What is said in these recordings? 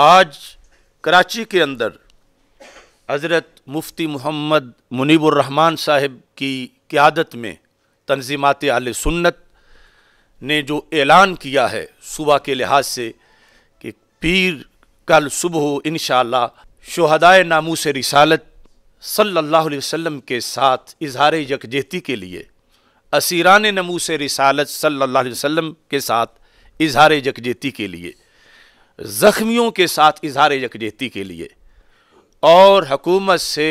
आज कराची के अंदर हज़रत मुफ्ती मोहम्मद रहमान साहब की क्यादत में तनजीमत आल सुन्नत ने जो ऐलान किया है सुबह के लिहाज से कि पीर कल सुबह इन शहदाय से रिसालत सल्ला वसम के साथ इजहार यकजहती के लिए असीरान से रिसालत सल्ला वसम के साथ इजहार यकजहती के लिए ज़ख्मियों के साथ इजहार यकजहती के लिए और हकूमत से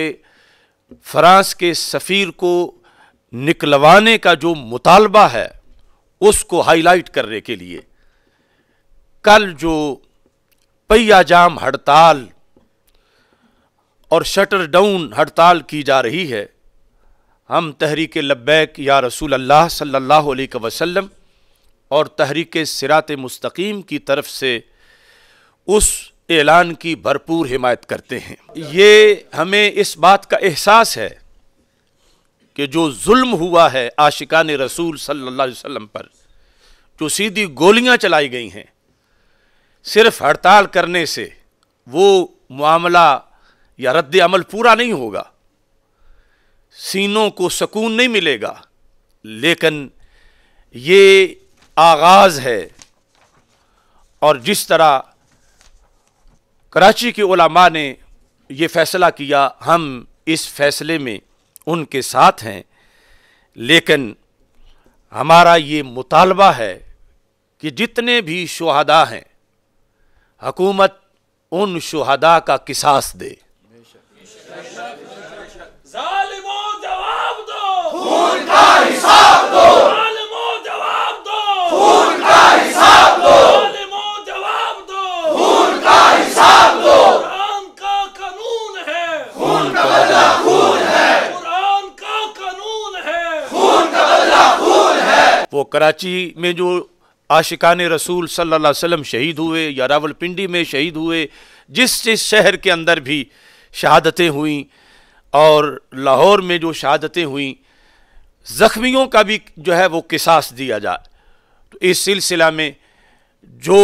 फ्रांस के सफ़ीर को निकलवाने का जो मुतालबा है उसको हाईलाइट करने के लिए कल जो पैया जाम हड़ताल और शटर डाउन हड़ताल की जा रही है हम तहरीक लब्बैक या रसूल अल्लाह सल्लल्लाहु अलैहि वसल्लम और तहरीक सिरात मुस्तकीम की तरफ से उस ऐलान की भरपूर हिमायत करते हैं ये हमें इस बात का एहसास है कि जो जुल्म हुआ है आशिकान रसूल सल्लल्लाहु अलैहि वसल्लम पर जो सीधी गोलियां चलाई गई हैं सिर्फ हड़ताल करने से वो मामला या रद्द अमल पूरा नहीं होगा सीनों को सुकून नहीं मिलेगा लेकिन ये आगाज़ है और जिस तरह कराची के उलमा ने यह फ़ैसला किया हम इस फैसले में उनके साथ हैं लेकिन हमारा ये मुतालबा है कि जितने भी शहदा हैं हकूमत उन शहदा का किसास दे वो कराची में जो आशिकान रसूल सल्लल्लाहु अलैहि वसल्लम शहीद हुए या रावलपिंडी में शहीद हुए जिस जिस शहर के अंदर भी शहादतें हुईं और लाहौर में जो शहादतें हुईं ज़ख्मियों का भी जो है वो किसास दिया जाए तो इस सिलसिला में जो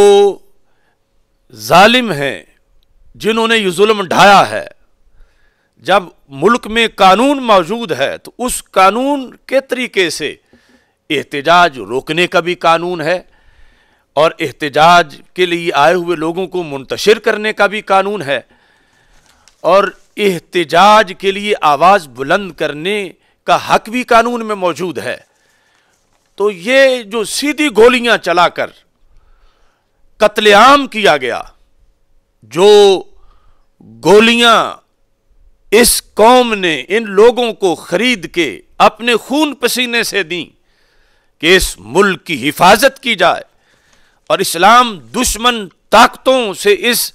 ालिम हैं जिन्होंने ये जुल्म ढाया है जब मुल्क में कानून मौजूद है तो उस कानून के तरीके से एहतजाज रोकने का भी कानून है और एहतजाज के लिए आए हुए लोगों को मुंतशिर करने का भी कानून है और एहतजाज के लिए आवाज़ बुलंद करने का हक भी कानून में मौजूद है तो ये जो सीधी गोलियां चलाकर कत्लेआम किया गया जो गोलियां इस कौम ने इन लोगों को खरीद के अपने खून पसीने से दी कि इस मुल्क की हिफाजत की जाए और इस्लाम दुश्मन ताकतों से इस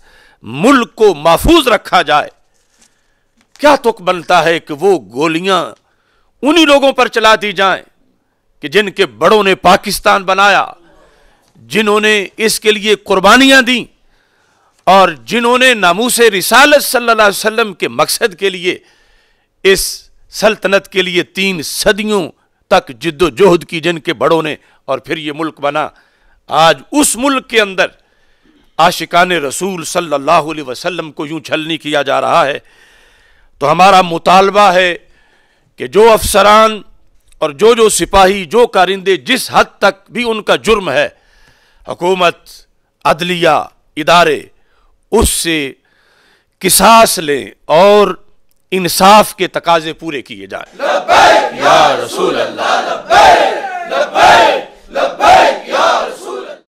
मुल्क को महफूज रखा जाए क्या तुक बनता है कि वो गोलियां उन्हीं लोगों पर चला दी जाएं कि जिनके बड़ों ने पाकिस्तान बनाया जिन्होंने इसके लिए कुर्बानियां दी और जिन्होंने नामूस रिसालत सल्लल्लाहु अलैहि वसल्लम के मकसद के लिए इस सल्तनत के लिए तीन सदियों तक जिद्दोजहद की जिनके बड़ों ने और फिर ये मुल्क बना आज उस मुल्क के अंदर आशिकान रसूल सल्लल्लाहु अलैहि वसल्लम को यूं छलनी किया जा रहा है तो हमारा मुतालबा है कि जो अफसरान और जो जो सिपाही जो कारिंदे जिस हद तक भी उनका जुर्म है हकूमत अदलिया इदारे उससे किसास लें और इंसाफ के तकाजे पूरे किए जाए